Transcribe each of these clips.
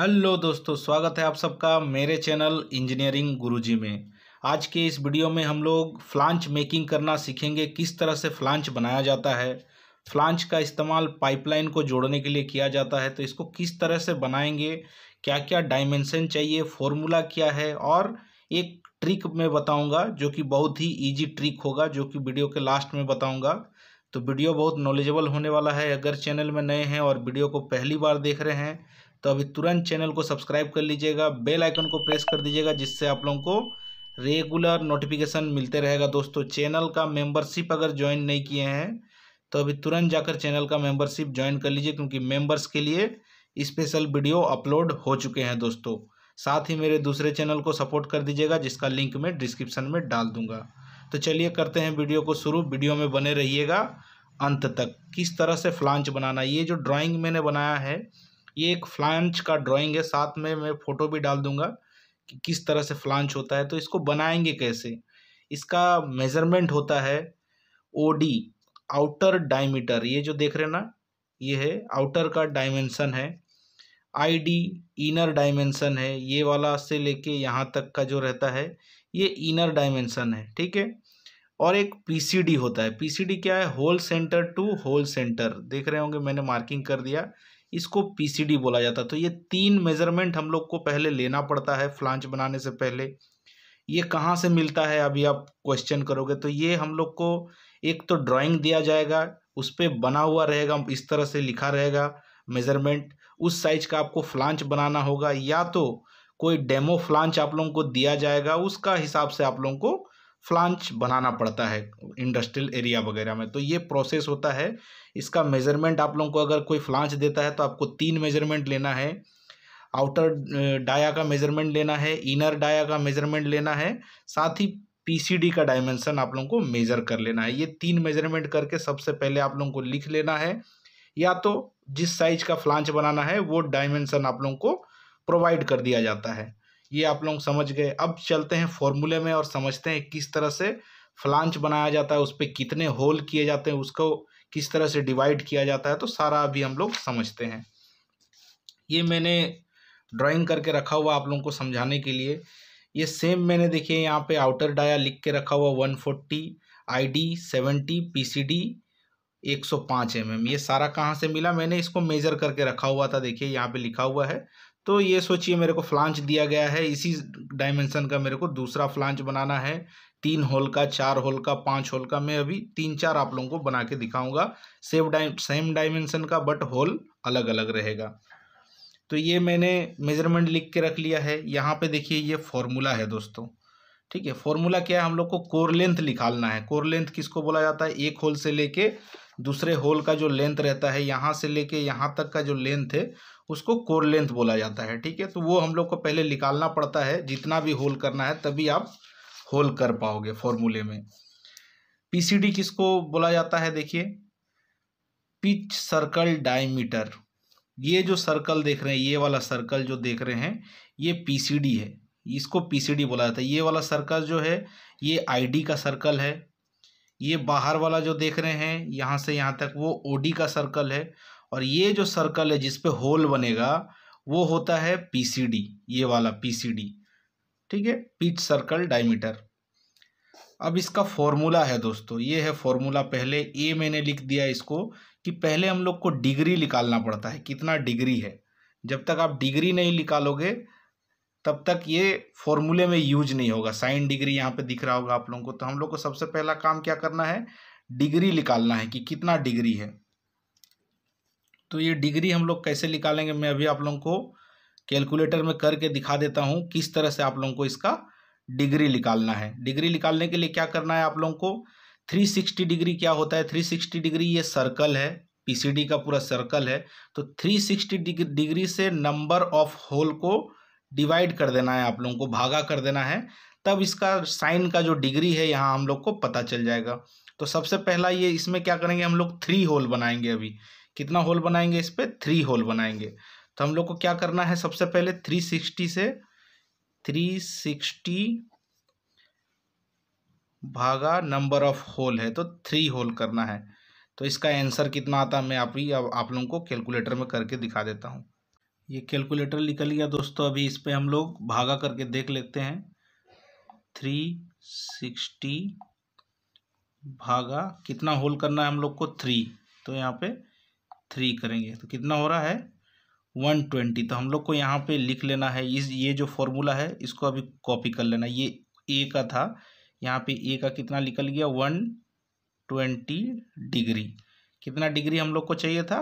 hello दोस्तों स्वागत है आप सबका मेरे चैनल इंजीनियरिंग गुरुजी में आज के इस वीडियो में हम लोग फ्लांच मेकिंग करना सीखेंगे किस तरह से फ्लांच बनाया जाता है फ्लांच का इस्तेमाल पाइपलाइन को जोड़ने के लिए किया जाता है तो इसको किस तरह से बनाएंगे क्या क्या डायमेंशन चाहिए फॉर्मूला क्या है और एक ट्रिक मैं बताऊँगा जो कि बहुत ही ईजी ट्रिक होगा जो कि वीडियो के लास्ट में बताऊँगा तो वीडियो बहुत नॉलेजेबल होने वाला है अगर चैनल में नए हैं और वीडियो को पहली बार देख रहे हैं तो अभी तुरंत चैनल को सब्सक्राइब कर लीजिएगा बेल आइकन को प्रेस कर दीजिएगा जिससे आप लोगों को रेगुलर नोटिफिकेशन मिलते रहेगा दोस्तों चैनल का मेंबरशिप अगर ज्वाइन नहीं किए हैं तो अभी तुरंत जाकर चैनल का मेंबरशिप ज्वाइन कर लीजिए क्योंकि मेंबर्स के लिए स्पेशल वीडियो अपलोड हो चुके हैं दोस्तों साथ ही मेरे दूसरे चैनल को सपोर्ट कर दीजिएगा जिसका लिंक मैं डिस्क्रिप्शन में डाल दूंगा तो चलिए करते हैं वीडियो को शुरू वीडियो में बने रहिएगा अंत तक किस तरह से फ्लांच बनाना ये जो ड्राइंग मैंने बनाया है ये एक फ्लांच का ड्राइंग है साथ में मैं फ़ोटो भी डाल दूंगा कि किस तरह से फ्लांच होता है तो इसको बनाएंगे कैसे इसका मेज़रमेंट होता है ओ डी आउटर डायमीटर ये जो देख रहे ना ये है आउटर का डायमेंसन है आई डी इनर डायमेंसन है ये वाला से लेके यहाँ तक का जो रहता है ये इनर डायमेंसन है ठीक है और एक पीसीडी होता है पीसीडी क्या है hole centre to hole centre देख रहे होंगे मैंने मार्किंग कर दिया इसको पीसीडी बोला जाता है तो ये तीन मेजरमेंट हम लोग को पहले लेना पड़ता है फ्लांच बनाने से पहले ये कहाँ से मिलता है अभी आप क्वेश्चन करोगे तो ये हम लोग को एक तो ड्राइंग दिया जाएगा उस पर बना हुआ रहेगा इस तरह से लिखा रहेगा मेजरमेंट उस साइज का आपको फ्लांच बनाना होगा या तो कोई डेमो फ्लांच आप लोगों को दिया जाएगा उसका हिसाब से आप लोगों को फ्लांच बनाना पड़ता है इंडस्ट्रियल एरिया वगैरह में तो ये प्रोसेस होता है इसका मेजरमेंट आप लोगों को अगर कोई फ्लांच देता है तो आपको तीन मेजरमेंट लेना है आउटर डाया का मेजरमेंट लेना है इनर डाया का मेजरमेंट लेना है साथ ही पीसीडी का डायमेंशन आप लोगों को मेजर कर लेना है ये तीन मेजरमेंट करके सबसे पहले आप लोगों को लिख लेना है या तो जिस साइज का फ्लांच बनाना है वो डायमेंशन आप लोगों को प्रोवाइड कर दिया जाता है ये आप लोग समझ गए अब चलते हैं फॉर्मूले में और समझते हैं किस तरह से फ्लांच बनाया जाता है उस पर कितने होल किए जाते हैं उसको किस तरह से डिवाइड किया जाता है तो सारा अभी हम लोग समझते हैं ये मैंने ड्राइंग करके रखा हुआ आप लोगों को समझाने के लिए ये सेम मैंने देखिए यहाँ पे आउटर डाया लिख के रखा हुआ one forty I D seventy P C D एक सौ एम एम ये सारा कहाँ से मिला मैंने इसको मेज़र करके रखा हुआ था देखिए यहाँ पे लिखा हुआ है तो ये सोचिए मेरे को फ्लांच दिया गया है इसी डायमेंशन का मेरे को दूसरा फ्लांच बनाना है तीन होल का चार होल का पाँच होल का मैं अभी तीन चार आप लोगों को बना के दिखाऊंगा सेम डाइ सेम डायमेंशन का बट होल अलग अलग रहेगा तो ये मैंने मेजरमेंट लिख के रख लिया है यहाँ पे देखिए ये फॉर्मूला है दोस्तों ठीक है फॉर्मूला क्या है हम लोग को कोर लेंथ निकालना है कोर लेंथ किसको बोला जाता है एक होल से लेके दूसरे होल का जो लेंथ रहता है यहाँ से लेके यहाँ तक का जो लेंथ है उसको कोर लेंथ बोला जाता है ठीक है तो वो हम लोग को पहले निकालना पड़ता है जितना भी होल करना है तभी आप होल कर पाओगे फॉर्मूले में पीसीडी किसको बोला जाता है देखिए पिच सर्कल डायमीटर ये जो सर्कल देख रहे हैं ये वाला सर्कल जो देख रहे हैं ये पीसीडी है इसको पीसीडी बोला जाता है ये वाला सर्कल जो है ये आईडी का सर्कल है ये बाहर वाला जो देख रहे हैं यहाँ से यहाँ तक वो ओ का सर्कल है और ये जो सर्कल है जिसपे होल बनेगा वो होता है पीसीडी ये वाला पीसीडी ठीक है पिच सर्कल डायमीटर अब इसका फॉर्मूला है दोस्तों ये है फॉर्मूला पहले ए मैंने लिख दिया इसको कि पहले हम लोग को डिग्री निकालना पड़ता है कितना डिग्री है जब तक आप डिग्री नहीं निकालोगे तब तक ये फॉर्मूले में यूज नहीं होगा साइन डिग्री यहाँ पे दिख रहा होगा आप लोगों को तो हम लोग को सबसे पहला काम क्या करना है डिग्री निकालना है कि कितना डिग्री है तो ये डिग्री हम लोग कैसे निकालेंगे मैं अभी आप लोगों को कैलकुलेटर में करके दिखा देता हूँ किस तरह से आप लोगों को इसका डिग्री निकालना है डिग्री निकालने के लिए क्या करना है आप लोगों को 360 डिग्री क्या होता है 360 डिग्री ये सर्कल है पीसीडी का पूरा सर्कल है तो 360 डिग्री से नंबर ऑफ होल को डिवाइड कर देना है आप लोगों को भागा कर देना है तब इसका साइन का जो डिग्री है यहाँ हम लोग को पता चल जाएगा तो सबसे पहला ये इसमें क्या करेंगे हम लोग थ्री होल बनाएंगे अभी कितना होल बनाएंगे इस पर थ्री होल बनाएंगे तो हम लोग को क्या करना है सबसे पहले थ्री सिक्सटी से थ्री सिक्सटी भागा नंबर ऑफ होल है तो थ्री होल करना है तो इसका आंसर कितना आता है मैं आप ही आप लोगों को कैलकुलेटर में करके दिखा देता हूँ ये कैलकुलेटर निकल गया दोस्तों अभी इस पर हम लोग भागा करके देख लेते हैं थ्री सिक्सटी भागा कितना होल करना है हम लोग को थ्री तो यहाँ पे थ्री करेंगे तो कितना हो रहा है वन ट्वेंटी तो हम लोग को यहाँ पे लिख लेना है इस ये जो फॉर्मूला है इसको अभी कॉपी कर लेना ये ए का था यहाँ पे ए का कितना निकल गया वन ट्वेंटी डिग्री कितना डिग्री हम लोग को चाहिए था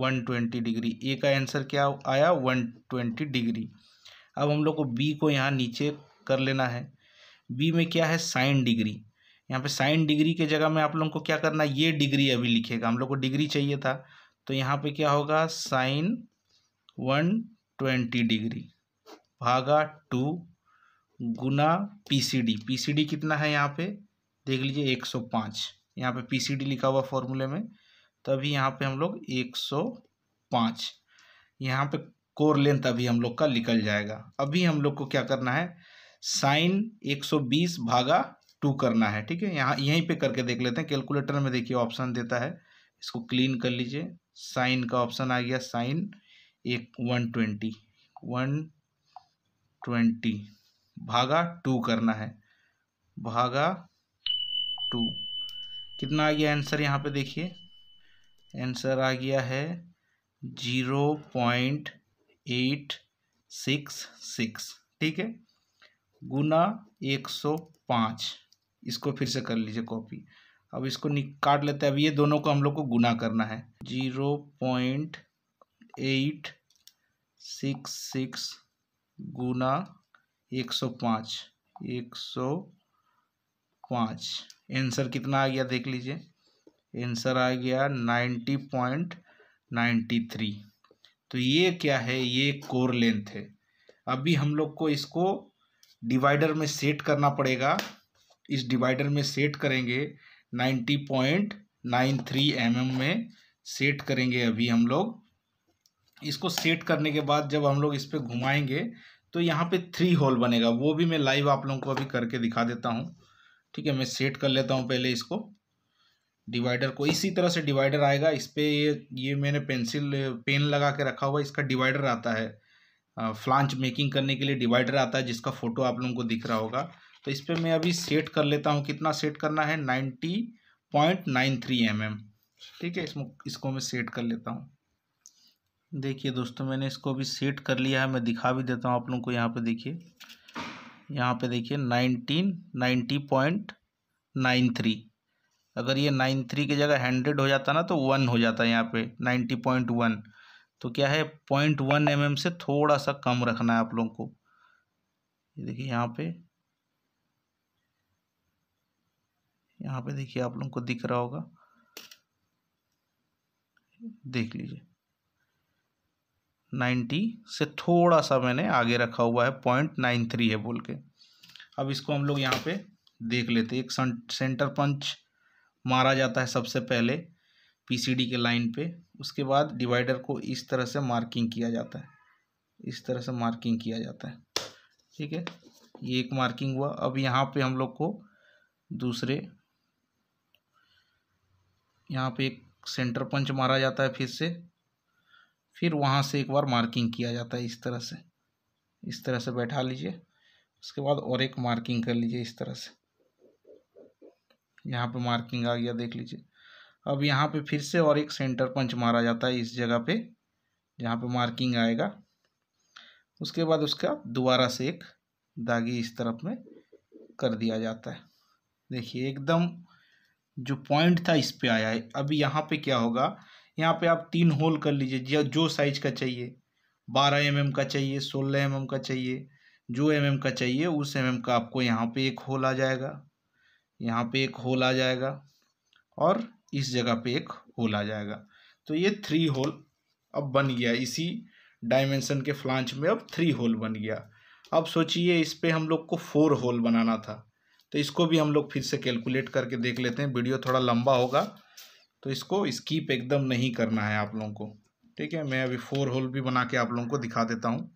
वन ट्वेंटी डिग्री ए का आंसर क्या आया वन ट्वेंटी डिग्री अब हम लोग को बी को यहाँ नीचे कर लेना है बी में क्या है साइन डिग्री यहाँ पे साइन डिग्री के जगह में आप लोगों को क्या करना ये डिग्री अभी लिखेगा हम लोग को डिग्री चाहिए था तो यहाँ पे क्या होगा साइन वन ट्वेंटी डिग्री भागा टू गुना पीसीडी पीसीडी कितना है यहाँ पे देख लीजिए एक सौ पाँच यहाँ पे डी लिखा हुआ फॉर्मूले में तभी यहाँ पे हम लोग एक सौ पाँच यहाँ पे कोर लेंथ अभी हम लोग का निकल जाएगा अभी हम लोग को क्या करना है साइन एक सौ बीस भागा टू करना है ठीक है यहाँ यहीं पे करके देख लेते हैं कैलकुलेटर में देखिए ऑप्शन देता है इसको क्लीन कर लीजिए साइन का ऑप्शन आ गया साइन एक वन ट्वेंटी वन ट्वेंटी भागा टू करना है भागा टू कितना आ गया आंसर यहाँ पे देखिए आंसर आ गया है zero point eight six six ठीक है गुना एक सौ पाँच इसको फिर से कर लीजिए कॉपी अब इसको काट लेते हैं अब ये दोनों को हम लोग को गुना करना है zero point eight six six गुना एक सौ पाँच एक सौ पाँच आंसर कितना आ गया देख लीजिए आंसर आ गया नाइन्टी पॉइंट नाइन्टी थ्री तो ये क्या है ये कोर लेंथ है अभी हम लोग को इसको डिवाइडर में सेट करना पड़ेगा इस डिवाइडर में सेट करेंगे ninety point nine three M M में सेट करेंगे अभी हम लोग इसको सेट करने के बाद जब हम लोग इस पर घुमाएंगे तो यहाँ पे थ्री होल बनेगा वो भी मैं लाइव आप लोगों को अभी करके दिखा देता हूँ ठीक है मैं सेट कर लेता हूँ पहले इसको डिवाइडर को इसी तरह से डिवाइडर आएगा इस पर ये ये मैंने पेंसिल पेन लगा के रखा हुआ इसका डिवाइडर आता है फ्लांच मेकिंग करने के लिए डिवाइडर आता है जिसका फ़ोटो आप लोगों को दिख रहा होगा तो इस पर मैं अभी सेट कर लेता हूँ कितना सेट करना है ninety point nine three M M ठीक है इसमें इसको मैं सेट कर लेता हूँ देखिए दोस्तों मैंने इसको अभी सेट कर लिया है मैं दिखा भी देता हूँ आप लोगों को यहाँ पर देखिए यहाँ पर देखिए nineteen ninety point nine three अगर ये नाइन थ्री की जगह हंड्रेड हो जाता ना तो वन हो जाता है यहाँ पे नाइन्टी पॉइंट वन तो क्या है पॉइंट वन एम एम से थोड़ा सा कम रखना है आप लोगों को ये देखिए यहाँ पे यहाँ पे देखिए आप लोगों को दिख रहा होगा देख लीजिए नाइन्टी से थोड़ा सा मैंने आगे रखा हुआ है पॉइंट नाइन थ्री है बोल के अब इसको हम लोग यहाँ पे देख लेते एक सेंटर पंच मारा जाता है सबसे पहले पीसीडी के लाइन पे उसके बाद डिवाइडर को इस तरह से मार्किंग किया जाता है इस तरह से मार्किंग किया जाता है ठीक है ये एक मार्किंग हुआ अब यहाँ पे हम लोग को दूसरे यहाँ पे एक सेंटर पंच मारा जाता है फिर से फिर वहाँ से एक बार मार्किंग किया जाता है इस तरह से इस तरह से बैठा लीजिए उसके बाद और एक मार्किंग कर लीजिए इस तरह से यहाँ पे मार्किंग आ गया देख लीजिए अब यहाँ पे फिर से और एक सेंटर पंच मारा जाता है इस जगह पे जहाँ पे मार्किंग आएगा उसके बाद उसका दोबारा से एक दागी इस तरफ में कर दिया जाता है देखिए एकदम जो पॉइंट था इस पर आया है अब यहाँ पे क्या होगा यहाँ पे आप तीन होल कर लीजिए जो साइज का चाहिए बारह एम mm का चाहिए सोलह एम mm का चाहिए जो एम mm का चाहिए उस एम mm का आपको यहाँ पे एक होल आ जाएगा यहाँ पे एक होल आ जाएगा और इस जगह पे एक होल आ जाएगा तो ये थ्री होल अब बन गया इसी डायमेंशन के फ्लांच में अब थ्री होल बन गया अब सोचिए इस पर हम लोग को फोर होल बनाना था तो इसको भी हम लोग फिर से कैलकुलेट करके देख लेते हैं वीडियो थोड़ा लंबा होगा तो इसको स्कीप एकदम नहीं करना है आप लोगों को ठीक है मैं अभी फोर होल भी बना के आप लोगों को दिखा देता हूँ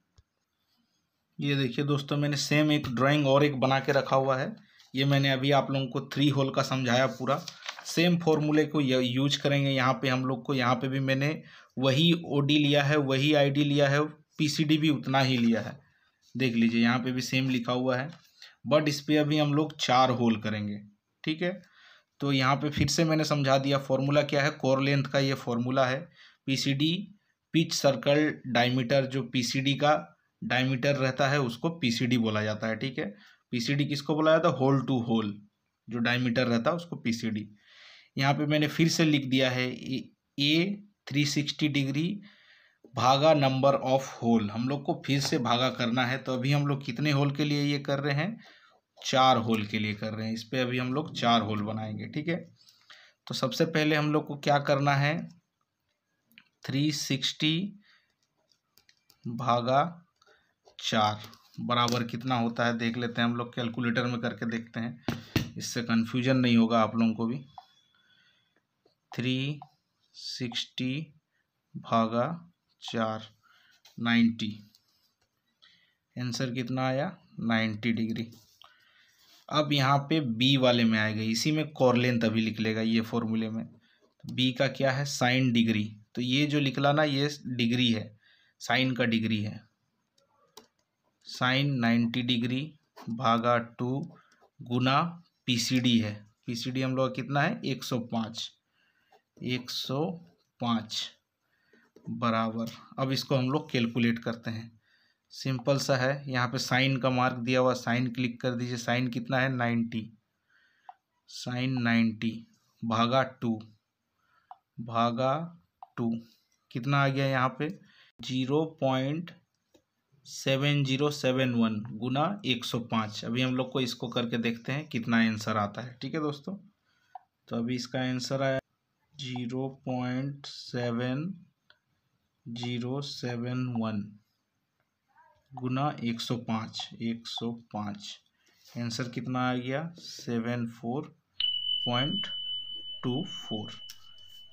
ये देखिए दोस्तों मैंने सेम एक ड्राइंग और एक बना के रखा हुआ है ये मैंने अभी आप लोगों को थ्री होल का समझाया पूरा सेम फॉर्मूले को यूज करेंगे यहाँ पे हम लोग को यहाँ पे भी मैंने वही ओडी लिया है वही आईडी लिया है पीसीडी भी उतना ही लिया है देख लीजिए यहाँ पे भी सेम लिखा हुआ है बट इस पर अभी हम लोग चार होल करेंगे ठीक है तो यहाँ पे फिर से मैंने समझा दिया फॉर्मूला क्या है कोर लेंथ का ये फॉर्मूला है डी पिच सर्कल डायमीटर जो डी का डायमीटर रहता है उसको डी बोला जाता है ठीक है पीसीडी किसको बुलाया था होल टू होल जो डायमीटर रहता है उसको पीसीडी यहाँ पे मैंने फिर से लिख दिया है ए थ्री सिक्सटी डिग्री भागा नंबर ऑफ होल हम लोग को फिर से भागा करना है तो अभी हम लोग कितने होल के लिए ये कर रहे हैं चार होल के लिए कर रहे हैं इस पर अभी हम लोग चार होल बनाएंगे ठीक है तो सबसे पहले हम लोग को क्या करना है थ्री सिक्सटी भागा चार बराबर कितना होता है देख लेते हैं हम लोग कैलकुलेटर में करके देखते हैं इससे कन्फ्यूजन नहीं होगा आप लोगों को भी थ्री सिक्सटी भागा चार नाइन्टी आंसर कितना आया नाइन्टी डिग्री अब यहाँ पे बी वाले में आएगा इसी में कॉरलेन तभी निकलेगा ये फॉर्मूले में बी का क्या है साइन डिग्री तो ये जो निकला ना ये डिग्री है साइन का डिग्री है साइन नाइन्टी डिग्री भागा टू गुना पीसीडी है पीसीडी हम लोग कितना है एक सौ पाँच एक सौ पाँच बराबर अब इसको हम लोग कैलकुलेट करते हैं सिंपल सा है यहाँ पे साइन का मार्क दिया हुआ साइन क्लिक कर दीजिए साइन कितना है नाइन्टी साइन नाइन्टी भागा टू भागा टू कितना आ गया यहाँ पे zero point seven zero seven one गुना एक सौ पाँच अभी हम लोग को इसको करके देखते हैं कितना आंसर आता है ठीक है दोस्तों तो अभी इसका आंसर आया zero point seven zero seven one गुना एक सौ पाँच एक सौ पाँच आंसर कितना आ गया seven four point two four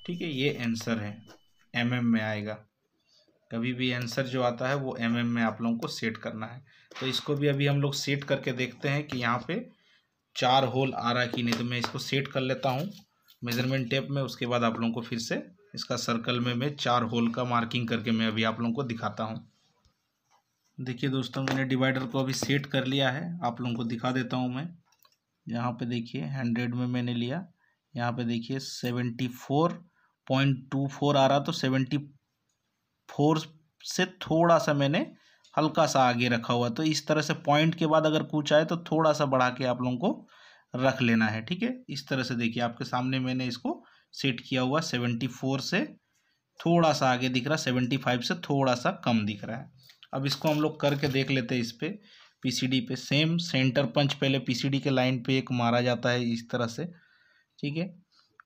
ठीक है ये आंसर है एम में आएगा कभी भी आंसर जो आता है वो एम mm में आप लोगों को सेट करना है तो इसको भी अभी हम लोग सेट करके देखते हैं कि यहाँ पे चार होल आ रहा कि नहीं तो मैं इसको सेट कर लेता हूँ मेजरमेंट टेप में उसके बाद आप लोगों को फिर से इसका सर्कल में मैं चार होल का मार्किंग करके मैं अभी आप लोगों को दिखाता हूँ देखिए दोस्तों मैंने डिवाइडर को अभी सेट कर लिया है आप लोगों को दिखा देता हूँ मैं यहाँ पे देखिए हंड्रेड में मैंने लिया यहाँ पे देखिए seventy four point two four आ रहा तो सेवेंटी फोर से थोड़ा सा मैंने हल्का सा आगे रखा हुआ तो इस तरह से पॉइंट के बाद अगर कुछ आए तो थोड़ा सा बढ़ा के आप लोगों को रख लेना है ठीक है इस तरह से देखिए आपके सामने मैंने इसको सेट किया हुआ सेवेंटी फोर से थोड़ा सा आगे दिख रहा है सेवेंटी फाइव से थोड़ा सा कम दिख रहा है अब इसको हम लोग करके देख लेते हैं इस पर डी पे सेम सेंटर पंच पहले डी के लाइन पे एक मारा जाता है इस तरह से ठीक है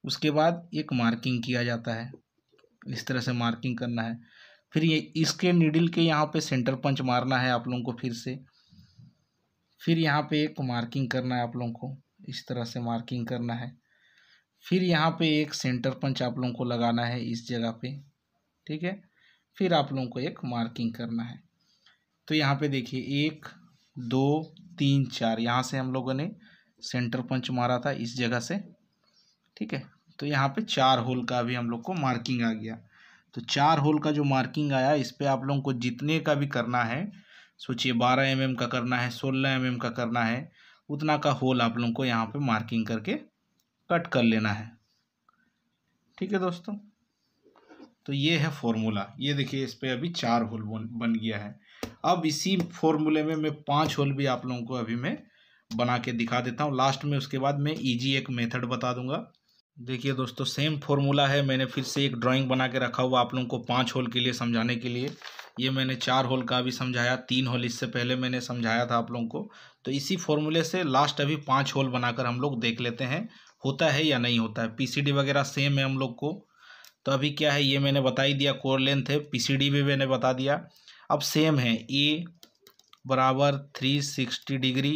उसके बाद एक मार्किंग किया जाता है इस तरह से मार्किंग करना है फिर ये इसके निडिल के यहाँ पे सेंटर पंच मारना है आप लोगों को फिर से फिर यहाँ पे एक मार्किंग करना है आप लोगों को इस तरह से मार्किंग करना है फिर यहाँ पे एक सेंटर पंच आप लोगों को लगाना है इस जगह पे ठीक है फिर आप लोगों को एक मार्किंग करना है तो यहाँ पे देखिए एक दो तीन चार यहाँ से हम लोगों ने सेंटर पंच मारा था इस जगह से ठीक है तो यहाँ पे चार होल का भी हम लोग को मार्किंग आ गया तो चार होल का जो मार्किंग आया इस पर आप लोगों को जितने का भी करना है सोचिए बारह एम का करना है सोलह एम का करना है उतना का होल आप लोगों को यहाँ पे मार्किंग करके कट कर लेना है ठीक है दोस्तों तो ये है फॉर्मूला ये देखिए इस पर अभी चार होल बन गया है अब इसी फॉर्मूले में मैं पांच होल भी आप लोगों को अभी मैं बना के दिखा देता हूँ लास्ट में उसके बाद मैं इजी एक मेथड बता दूंगा देखिए दोस्तों सेम फॉर्मूला है मैंने फिर से एक ड्राइंग बना के रखा हुआ आप लोगों को पांच होल के लिए समझाने के लिए ये मैंने चार होल का भी समझाया तीन होल इससे पहले मैंने समझाया था आप लोगों को तो इसी फॉर्मूले से लास्ट अभी पांच होल बनाकर हम लोग देख लेते हैं होता है या नहीं होता है पी वगैरह सेम है हम लोग को तो अभी क्या है ये मैंने बता ही दिया कोर लेंथ है पीसीडी भी मैंने बता दिया अब सेम है ए बराबर थ्री सिक्सटी डिग्री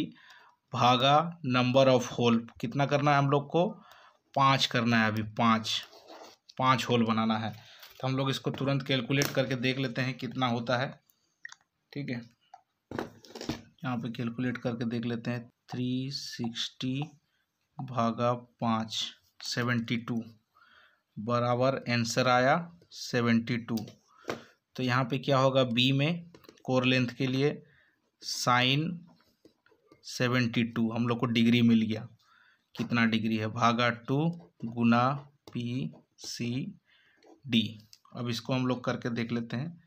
भागा नंबर ऑफ होल कितना करना है हम लोग को पाँच करना है अभी पाँच पाँच होल बनाना है तो हम लोग इसको तुरंत कैलकुलेट करके देख लेते हैं कितना होता है ठीक है यहाँ पे कैलकुलेट करके देख लेते हैं थ्री सिक्सटी भागा पाँच सेवेंटी टू बराबर आंसर आया सेवेंटी टू तो यहाँ पे क्या होगा बी में कोर लेंथ के लिए साइन सेवेंटी टू हम लोग को डिग्री मिल गया कितना डिग्री है भागा टू गुना पी सी डी अब इसको हम लोग करके देख लेते हैं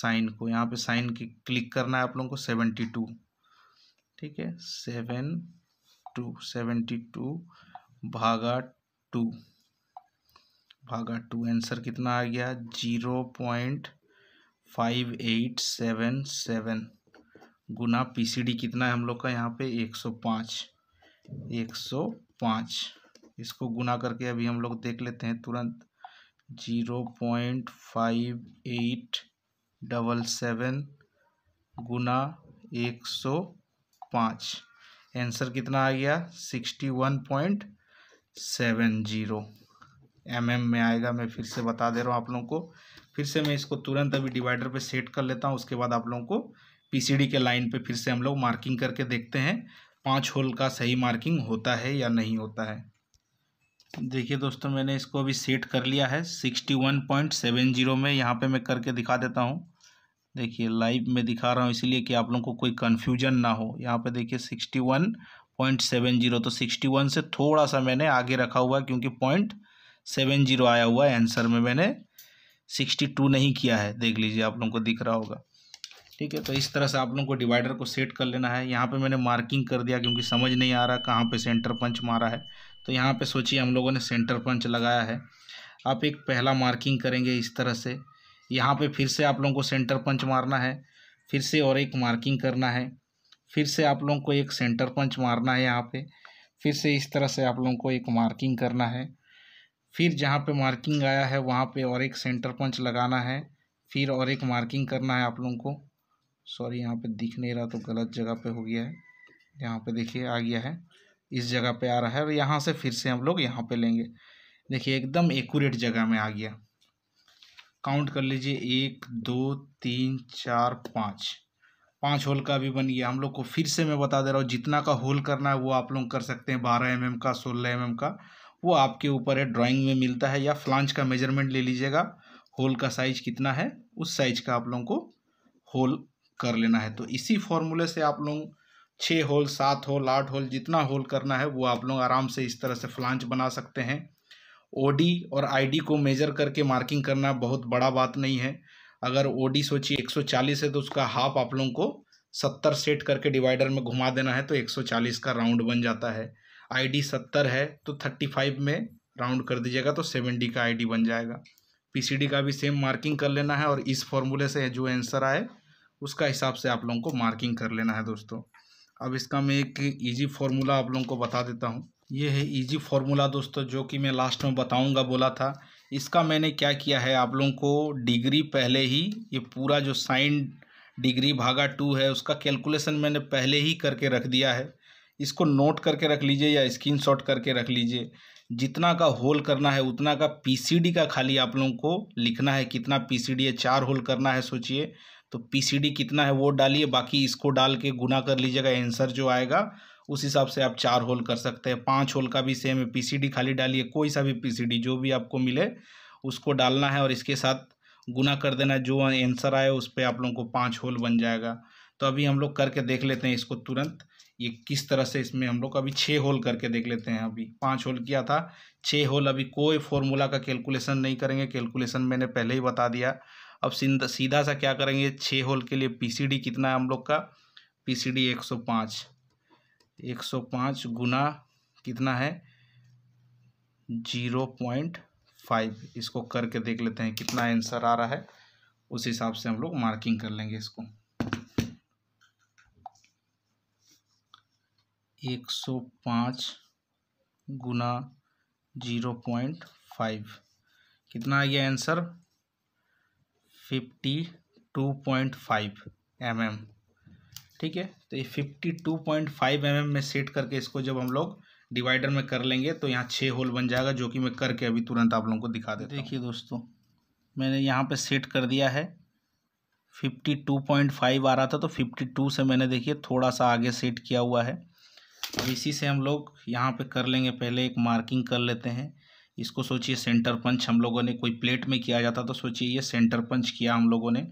साइन को यहाँ पे साइन की क्लिक करना है आप लोगों को सेवेंटी टू ठीक है सेवन टू सेवेंटी टू भागा टू भागा टू आंसर कितना आ गया zero point five eight seven seven गुना पीसीडी कितना है हम लोग का यहाँ पे एक सौ पाँच एक सौ पाँच इसको गुना करके अभी हम लोग देख लेते हैं तुरंत zero point five eight double seven गुना एक सौ पाँच आंसर कितना आ गया sixty one point seven zero M M में आएगा मैं फिर से बता दे रहा हूँ आप लोगों को फिर से मैं इसको तुरंत अभी डिवाइडर पे सेट कर लेता हूँ उसके बाद आप लोगों को पीसीडी के लाइन पे फिर से हम लोग मार्किंग करके देखते हैं पाँच होल का सही मार्किंग होता है या नहीं होता है देखिए दोस्तों मैंने इसको अभी सेट कर लिया है sixty one point seven zero में यहाँ पे मैं करके दिखा देता हूँ देखिए लाइव में दिखा रहा हूँ इसीलिए कि आप लोगों को कोई कन्फ्यूजन ना हो यहाँ पे देखिए sixty one point seven zero तो सिक्सटी वन से थोड़ा सा मैंने आगे रखा हुआ है क्योंकि पॉइंट सेवन जीरो आया हुआ है आंसर में मैंने सिक्सटी टू नहीं किया है देख लीजिए आप लोगों को दिख रहा होगा ठीक है तो इस तरह से आप लोगों को डिवाइडर को सेट कर लेना है यहाँ पे मैंने मार्किंग कर दिया क्योंकि समझ नहीं आ रहा कहाँ पे सेंटर पंच मारा है तो यहाँ पे सोचिए हम लोगों ने सेंटर पंच लगाया है आप एक पहला मार्किंग करेंगे इस तरह से यहाँ पे फिर से आप लोगों को सेंटर पंच मारना है फिर से और एक मार्किंग करना है फिर से आप लोगों को एक सेंटर पंच मारना है यहाँ पर फिर से इस तरह से आप लोगों को एक मार्किंग करना है फिर जहाँ पर मार्किंग आया है वहाँ पर और एक सेंटर पंच लगाना है फिर और एक मार्किंग करना है आप लोगों को सॉरी यहाँ पे दिख नहीं रहा तो गलत जगह पे हो गया है यहाँ पे देखिए आ गया है इस जगह पे आ रहा है और यहाँ से फिर से हम लोग यहाँ पे लेंगे देखिए एकदम एकूरेट जगह में आ गया काउंट कर लीजिए एक दो तीन चार पाँच पाँच होल का भी बन गया हम लोग को फिर से मैं बता दे रहा हूँ जितना का होल करना है वो आप लोग कर सकते हैं बारह एम mm का सोलह एम mm का वो आपके ऊपर है ड्राइंग में मिलता है या फ्लांच का मेजरमेंट ले लीजिएगा होल का साइज कितना है उस साइज का आप लोगों को होल कर लेना है तो इसी फॉर्मूले से आप लोग छः होल सात होल आठ होल जितना होल करना है वो आप लोग आराम से इस तरह से फ्लांच बना सकते हैं ओडी और आईडी को मेजर करके मार्किंग करना बहुत बड़ा बात नहीं है अगर ओडी सोचिए 140 है तो उसका हाफ आप लोगों को 70 सेट करके डिवाइडर में घुमा देना है तो 140 का राउंड बन जाता है आईडी 70 है तो 35 में राउंड कर दीजिएगा तो 70 का आईडी बन जाएगा पीसीडी का भी सेम मार्किंग कर लेना है और इस फॉर्मूले से जो आंसर आए उसका हिसाब से आप लोगों को मार्किंग कर लेना है दोस्तों अब इसका मैं एक ईजी फार्मूला आप लोगों को बता देता हूँ ये है ईजी फार्मूला दोस्तों जो कि मैं लास्ट में बताऊँगा बोला था इसका मैंने क्या किया है आप लोगों को डिग्री पहले ही ये पूरा जो साइन डिग्री भागा टू है उसका कैलकुलेसन मैंने पहले ही करके रख दिया है इसको नोट करके रख लीजिए या स्क्रीन शॉट करके रख लीजिए जितना का होल करना है उतना का पीसीडी का खाली आप लोगों को लिखना है कितना पीसीडी है चार होल करना है सोचिए तो पीसीडी कितना है वो डालिए बाकी इसको डाल के गुना कर लीजिएगा आंसर जो आएगा उस हिसाब से आप चार होल कर सकते हैं पाँच होल का भी सेम है पीसीडी खाली डालिए कोई सा भी पीसीडी जो भी आपको मिले उसको डालना है और इसके साथ गुना कर देना जो आंसर आए उस पर आप लोगों को पाँच होल बन जाएगा तो अभी हम लोग करके देख लेते हैं इसको तुरंत ये किस तरह से इसमें हम लोग अभी छः होल करके देख लेते हैं अभी पाँच होल किया था छः होल अभी कोई फॉर्मूला का कैलकुलेशन नहीं करेंगे कैलकुलेशन मैंने पहले ही बता दिया अब सीधा सा क्या करेंगे छः होल के लिए पीसीडी कितना है हम लोग का पीसीडी एक सौ पाँच एक सौ पाँच गुना कितना है जीरो पॉइंट फाइव इसको करके देख लेते हैं कितना आंसर आ रहा है उस हिसाब से हम लोग मार्किंग कर लेंगे इसको एक सौ पाँच गुना जीरो पॉइंट फाइव कितना आ गया answer fifty two point five M M ठीक है तो ये fifty two point five M M में सेट करके इसको जब हम लोग डिवाइडर में कर लेंगे तो यहाँ छः होल बन जाएगा जो कि मैं करके अभी तुरंत आप लोगों को दिखा देता देखिए दोस्तों मैंने यहाँ पे सेट कर दिया है फिफ्टी टू पॉइंट फाइव आ रहा था तो फिफ्टी टू से मैंने देखिए थोड़ा सा आगे सेट किया हुआ है अब इसी से हम लोग यहाँ पर कर लेंगे पहले एक मार्किंग कर लेते हैं इसको सोचिए सेंटर पंच हम लोगों ने कोई प्लेट में किया जाता तो सोचिए ये सेंटर पंच किया हम लोगों ने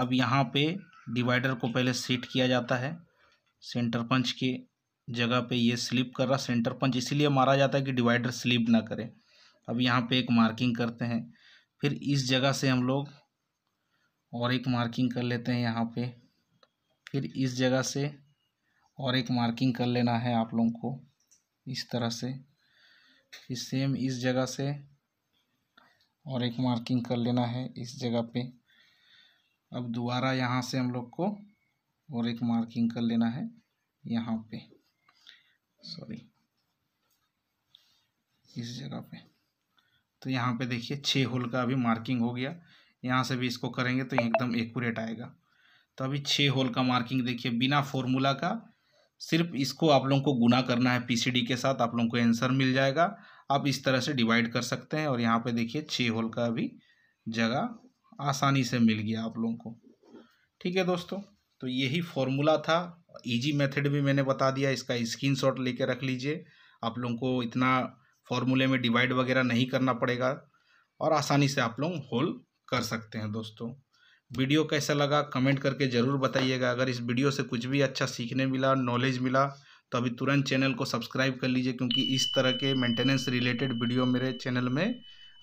अब यहाँ पे डिवाइडर को पहले सेट किया जाता है सेंटर पंच के जगह पे ये स्लिप कर रहा सेंटर पंच इसीलिए मारा जाता है कि डिवाइडर स्लिप ना करे अब यहाँ पे एक मार्किंग करते हैं फिर इस जगह से हम लोग और एक मार्किंग कर लेते हैं यहाँ पे फिर इस जगह से और एक मार्किंग कर लेना है आप लोगों को इस तरह से फिर सेम इस जगह से और एक मार्किंग कर लेना है इस जगह पे अब दोबारा यहाँ से हम लोग को और एक मार्किंग कर लेना है यहाँ पे सॉरी इस जगह पे तो यहाँ पे देखिए छः होल का अभी मार्किंग हो गया यहाँ से भी इसको करेंगे तो एकदम एकूरेट आएगा तो अभी छः होल का मार्किंग देखिए बिना फॉर्मूला का सिर्फ इसको आप लोगों को गुना करना है पीसीडी के साथ आप लोगों को आंसर मिल जाएगा आप इस तरह से डिवाइड कर सकते हैं और यहाँ पे देखिए छः होल का भी जगह आसानी से मिल गया आप लोगों को ठीक है दोस्तों तो यही फॉर्मूला था इजी मेथड भी मैंने बता दिया इसका स्क्रीनशॉट लेके रख लीजिए आप लोगों को इतना फॉर्मूले में डिवाइड वगैरह नहीं करना पड़ेगा और आसानी से आप लोग होल कर सकते हैं दोस्तों वीडियो कैसा लगा कमेंट करके ज़रूर बताइएगा अगर इस वीडियो से कुछ भी अच्छा सीखने मिला नॉलेज मिला तो अभी तुरंत चैनल को सब्सक्राइब कर लीजिए क्योंकि इस तरह के मेंटेनेंस रिलेटेड वीडियो मेरे चैनल में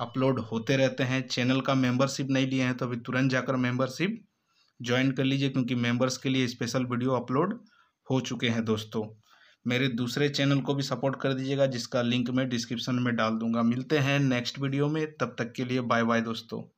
अपलोड होते रहते हैं चैनल का मेंबरशिप नहीं लिए हैं तो अभी तुरंत जाकर मेंबरशिप ज्वाइन कर लीजिए क्योंकि मेंबर्स के लिए स्पेशल वीडियो अपलोड हो चुके हैं दोस्तों मेरे दूसरे चैनल को भी सपोर्ट कर दीजिएगा जिसका लिंक मैं डिस्क्रिप्शन में डाल दूंगा मिलते हैं नेक्स्ट वीडियो में तब तक के लिए बाय बाय दोस्तों